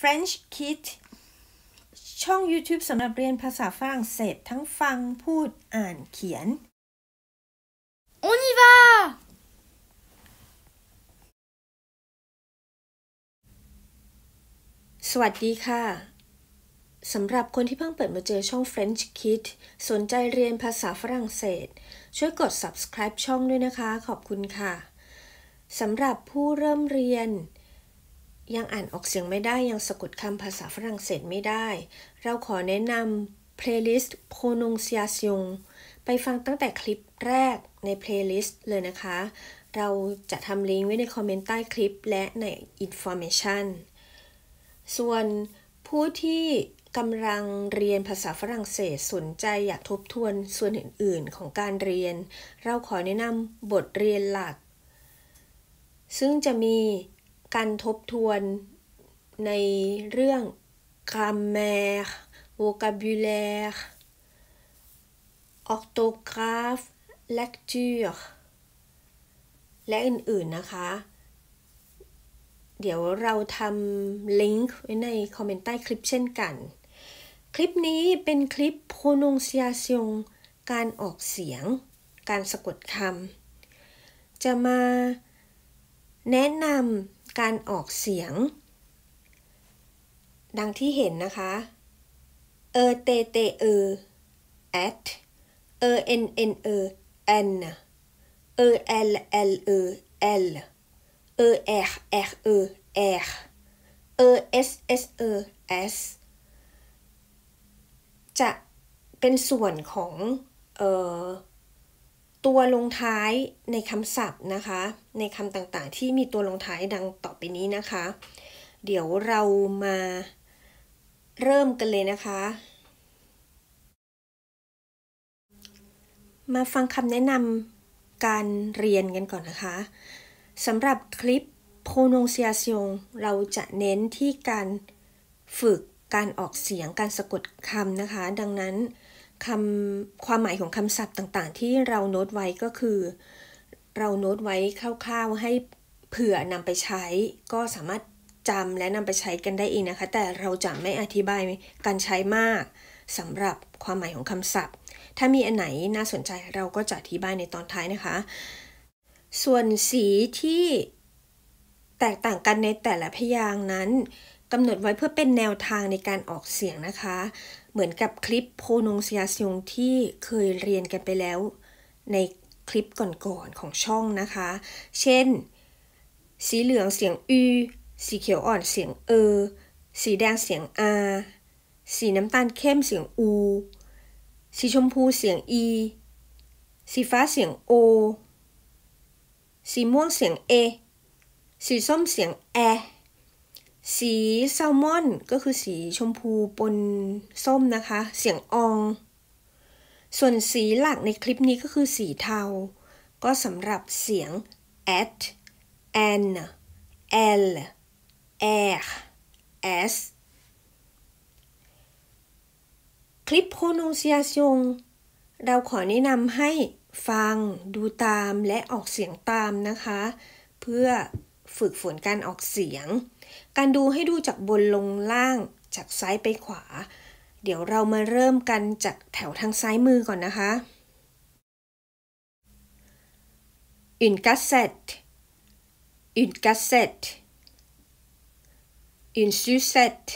French Kid ช่อง YouTube สำหรับเรียนภาษาฝรั่งเศสทั้งฟัง พูด อ่าน เขียน On y va สวัสดีค่ะ สำหรับคนที่เพิ่งเปิดมาเจอช่อง French Kid สนใจเรียนภาษาฝรั่งเศส ช่วยกด subscribe ช่องด้วยนะคะ ขอบคุณค่ะ สำหรับผู้เริ่มเรียนยังอ่านออกเสียงไม่ได้ยังสะกดคำภาษาฝรั่งเศสไม่ได้ เราขอแนะนำลย์ลิสต์ pronunciation ไปฟังตั้งแต่คลิปแรกในเพลย์ลิสต์เลยนะคะ เราจะทำลิงก์ไว้ในคอมเมนต์ใต้คลิปและใน information ส่วนผู้ที่กำลังเรียนภาษาฝรั่งเศสสนใจอยากทบทวนส่วนอื่นๆ ของการเรียน เราขอแนะนำบทเรียนหลัก ซึ่งจะมีการทบทวนในเรื่อง g r a m m a r vocabulaire orthographe lecture และอื่นๆนะคะ เดี๋ยวเราทำลิงก์ไว้ในคอมเมนต์ใต้คลิปเช่นกัน คลิปนี้เป็นคลิป pronunciation การออกเสียง การสะกดคำจะมาแนะนำการออกเสียง ดังที่เห็นนะคะ เอเตเตเอ at เอเอ็นเอ็นเอเนเอเอลเอลเอเลเอเอรเอเอเ์เอเอสเอสเอเสจะเป็นส่วนของเออตัวลงท้ายในคำศัพท์นะคะ ในคำต่างๆที่มีตัวลงท้ายดังต่อไปนี้นะคะ เดี๋ยวเรามาเริ่มกันเลยนะคะ มาฟังคำแนะนำการเรียนกันก่อนนะคะสำหรับคลิป pronunciation เราจะเน้นที่การฝึกการออกเสียงการสะกดคำนะคะ ดังนั้นคำความหมายของคำศัพท์ต่างๆ ที่เราโน้ตไว้ก็คือ เราโน้ตไว้คร่าวๆ ให้เผื่อนำไปใช้ก็สามารถจำและนำไปใช้กันได้เองนะคะ แต่เราจะไม่อธิบายการใช้มากสำหรับความหมายของคำศัพท์ ถ้ามีอันไหนน่าสนใจเราก็จะอธิบายในตอนท้ายนะคะ ส่วนสีที่แตกต่างกันในแต่ละพยางนั้นกำหนดไว้เพื่อเป็นแนวทางในการออกเสียงนะคะเหมือนกับคลิปโพนงเ n ียง t ที่เคยเรียนกันไปแล้ว ในคลิปก่อนๆของช่องนะคะ เช่น สีเหลืองเสียงอีสีเขียวอ่อนเสียงเออสีแดงเสียงอา สีน้ำตาลเข้มเสียงอู สีชมพูเสียงอี สีฟ้าเสียง โอ สีม่วงเสียงเอ สีส้มเสียงแอสีแซลมอน ก็คือสีชมพูปนส้มนะคะ เสียงออง ส่วนสีหลักในคลิปนี้ก็คือสีเทา ก็สำหรับเสียง at n l r s คลิป pronunciation เราขอแนะนำให้ฟังดูตามและออกเสียงตามนะคะ เพื่อฝึกฝนการออกเสียง การดูให้ดูจากบนลงล่าง จากซ้ายไปขวา เดี๋ยวเรามาเริ่มกัน จากแถวทางซ้ายมือก่อนนะคะอ n นก a s s e t t e une cassette une sucette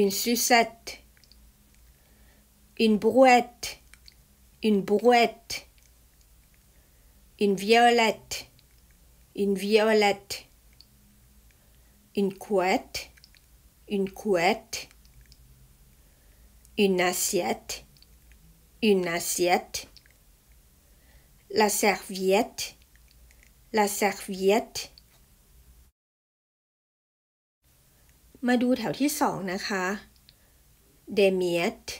une sucette une brouette une brouette u n violette in violet, in couette, une couette, une assiette, une assiette, la serviette, la serviette มาดูแถวที่สองนะคะ demiette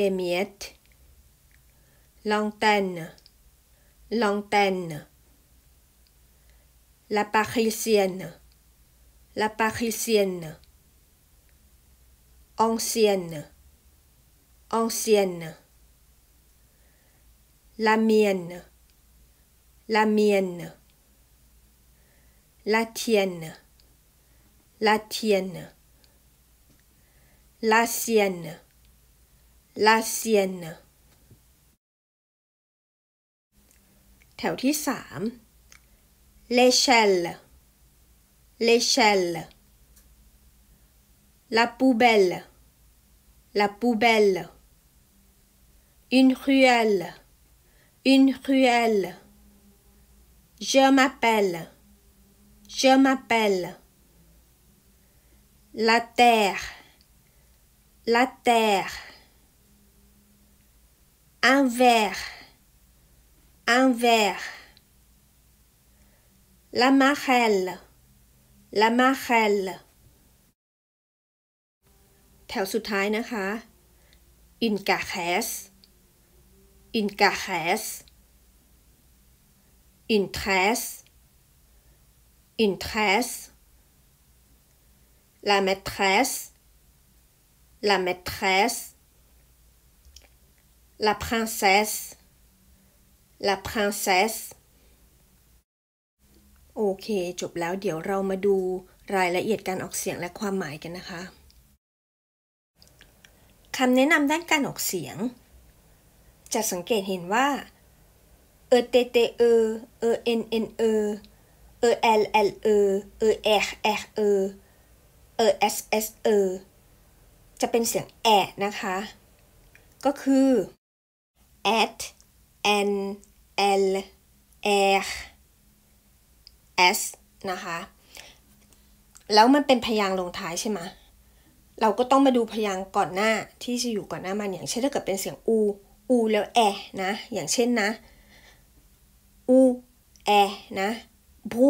demiette lanterne lanterne La parisienne. La parisienne. Ancienne. Ancienne. La mienne. La mienne. La tienne. La tienne. La sienne. La sienne l'échelle, l'échelle, la poubelle, la poubelle, une ruelle, une ruelle, je m'appelle, je m'appelle, la terre, la terre, un verre, un verre. La marelle. La marelle. แถวสุดท้ายนะคะ in c a r in la maîtresse la maîtresse la princesse la princesse โอเค จบแล้วเดี๋ยวเรามาดูรายละเอียดการออกเสียงและความหมายกันนะคะคำแนะนำด้านการออกเสียง จะสังเกตเห็นว่าเอเตเตเอเอเอ็นเอนเอเอเอลเอลเอเอเอเอเอเอเอสเอสเอจะเป็นเสียงแอะนะคะ ก็คือ at n l r s นะคะ แล้วมันเป็นพยางค์ลงท้ายใช่ไหมเราก็ต้องมาดูพยางค์ก่อนหน้าที่จะอยู่ก่อนหน้ามันอย่างเช่นถ้าเกิดเป็นเสียงอูอูแล้วแอนะ อย่างเช่นนะ อู แอนะบู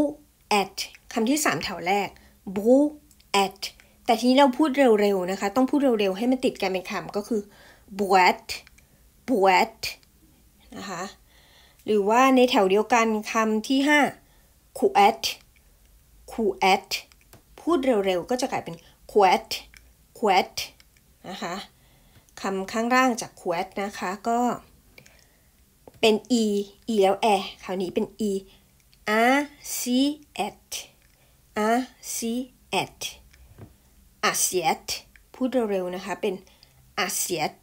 แอดคำที่สามแถวแรกบูแอดแต่ทีนี้เราพูดเร็วๆนะคะ ต้องพูดเร็วๆให้มันติดกันเป็นคำก็คือ b u e t b u e t นะคะ หรือว่าในแถวเดียวกันคำที่ห้าคูเอตคูเอตพูดเร็วๆ ก็จะกลายเป็นคูเอตคูเอตนะคะ คำข้างล่างจากคูเอตนะคะ ก็เป็น e e แล้วแอคราวนี้เป็น e a c e t a c e t a s i e t พูดเร็วๆนะคะเป็น a s i e t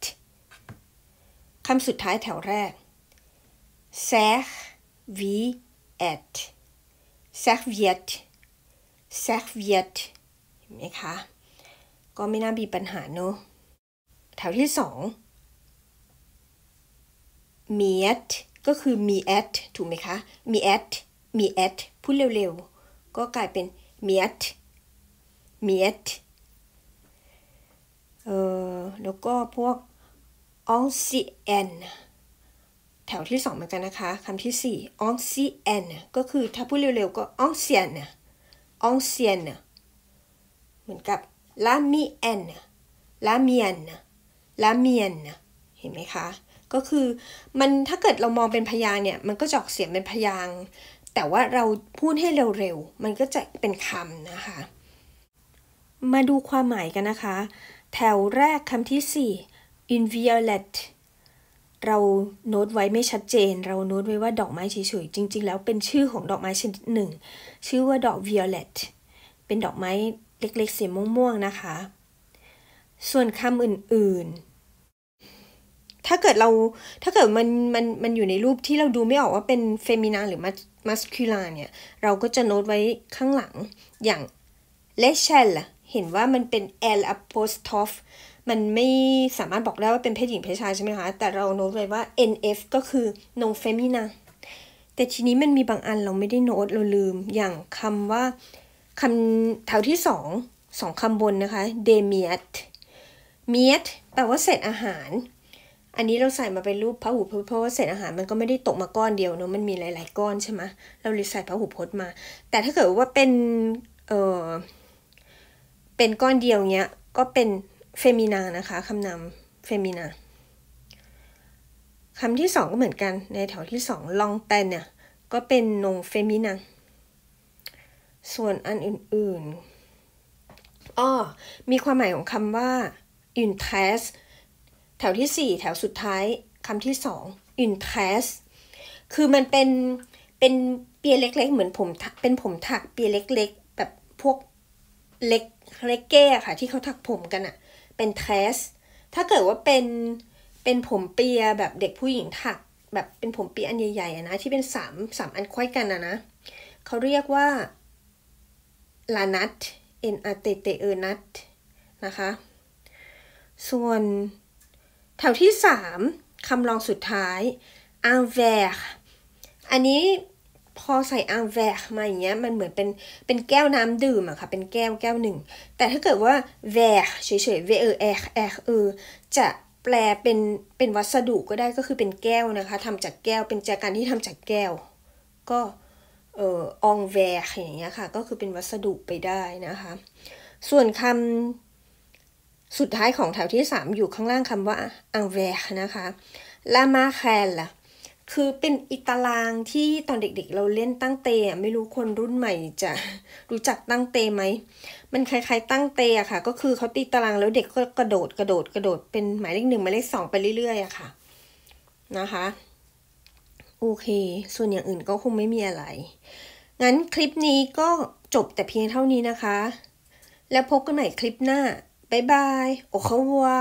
คำสุดท้ายแถวแรก s e r v i e t serviette serviette เห็นไหมคะ ก็ไม่น่ามีปัญหาเนอะแถวที่สอง miet ก็คือ miet ถูกไหมคะ miet miet พูดเร็วๆ ก็กลายเป็น miet miet เออแล้วก็พวก ancien แถวที่สองเหมือนกันนะคะคำที่สี่องซีอนก็คือถ้าพูดเร็วๆ ก็องเซียนองเซียนเหมือนกับลามีแอนลาเมียนลาเมียนเห็นไหมคะ ก็คือมันถ้าเกิดเรามองเป็นพยางเนี่ย มันก็จอกเสียงเป็นพยาง แต่ว่าเราพูดให้เร็วๆ มันก็จะเป็นคำนะคะ มาดูความหมายกันนะคะ แถวแรกคำที่สี่ inviolate เราโน้ตไว้ไม่ชัดเจน เราโน้ตไว้ว่าดอกไม้เฉยๆจริงๆ แล้วเป็นชื่อของดอกไม้ชนิดหนึ่ง ชื่อว่าดอก violet เป็นดอกไม้เล็กๆสีม่วงๆ นะคะ ส่วนคำอื่นๆ ถ้าเกิดเรา ถ้าเกิดมัน มัน มันอยู่ในรูปที่เราดูไม่ออกว่าเป็นเฟมินาหรือมัสคิลาเนี่ย เราก็จะโน้ตไว้ข้างหลัง อย่างเลเชลเห็นว่ามันเป็น l apostrophe มันไม่สามารถบอกได้ว่าเป็นเพศหญิงเพศชายใช่ไหมคะ แต่เราโน้ตเลยว่า NF ก็คือ non femina แต่ทีนี้มันมีบางอันเราไม่ได้โน้ตเราลืมอย่างคำว่าคำแถวที่สองสองคำบนนะคะ demiat miat แปลว่าเศษอาหาร อันนี้เราใส่มาเป็นรูปพระหูพจน์เพราะว่าเศษอาหารมันก็ไม่ได้ตกมาก้อนเดียวเนอะมันมีหลายๆก้อนใช่ไหมเราเลยใส่พระหูพจน์มาแต่ถ้าเกิดว่าเป็นเออเป็นก้อนเดียวเนี้ยก็เป็นเฟมินานะคะคำนำเฟมินาคำที่สองก็เหมือนกัน ในแถวที่สองลองแตนเนี่ย ก็เป็นนงเฟมินาส่วนอันอื่นๆอ้อมีความหมายของคำว่าอินเทสแถวที่สี่แถวสุดท้ายคำที่สองอินเทสคือมันเป็น เป็นเปียเล็ก ๆ เหมือนผมเป็นผมถักเปียเล็ก ๆ แบบพวกเล็กเล็กแก้ค่ะที่เขาถักผมกันอะเป็นเทสถ้าเกิดว่าเป็นเป็นผมเปียแบบเด็กผู้หญิงถัก แบบเป็นผมเปียอันใหญ่ๆนะที่เป็นสามสามอันคอยกันนะนะเขาเรียกว่าลานัทเอ็นอาเตเตเอนัตนะคะ ส่วนแถวที่สามคำลองสุดท้ายอังเวร์อันนี้พอใส่อางแวร์มาอย่างเงี้ยมันเหมือนเป็นเป็นแก้วน้ำดื่มอะค่ะเป็นแก้วแก้วหนึ่ง แต่ถ้าเกิดว่าแวร์เฉยๆเวเออแอแอเออจะแปลเป็นเป็นวัสดุก็ได้ก็คือเป็นแก้วนะคะทำจากแก้วเป็นจากการที่ทำจากแก้ว ก็เอ่อองแวร์อย่างเงี้ยค่ะก็คือเป็นวัสดุไปได้นะคะ ส่วนคำสุดท้ายของแถวที่ 3อยู่ข้างล่างคำว่าอังแวร์นะคะลามาแคลลคือเป็นอิตารางที่ตอนเด็กๆเราเล่นตั้งเตะไม่รู้คนรุ่นใหม่จะรู้จักตั้งเตะไหมมันคล้ายๆตั้งเตะค่ะก็คือเขาตีตารางแล้วเด็กก็กระโดดกระโดดกระโดดเป็นหมายเลขหนึ่งหมายเลขสองไปเรื่อยๆอะค่ะนะคะโอเค ส่วนอย่างอื่นก็คงไม่มีอะไร งั้นคลิปนี้ก็จบแต่เพียงเท่านี้นะคะ แล้วพบกันใหม่คลิปหน้าบ๊ายบายโอเควั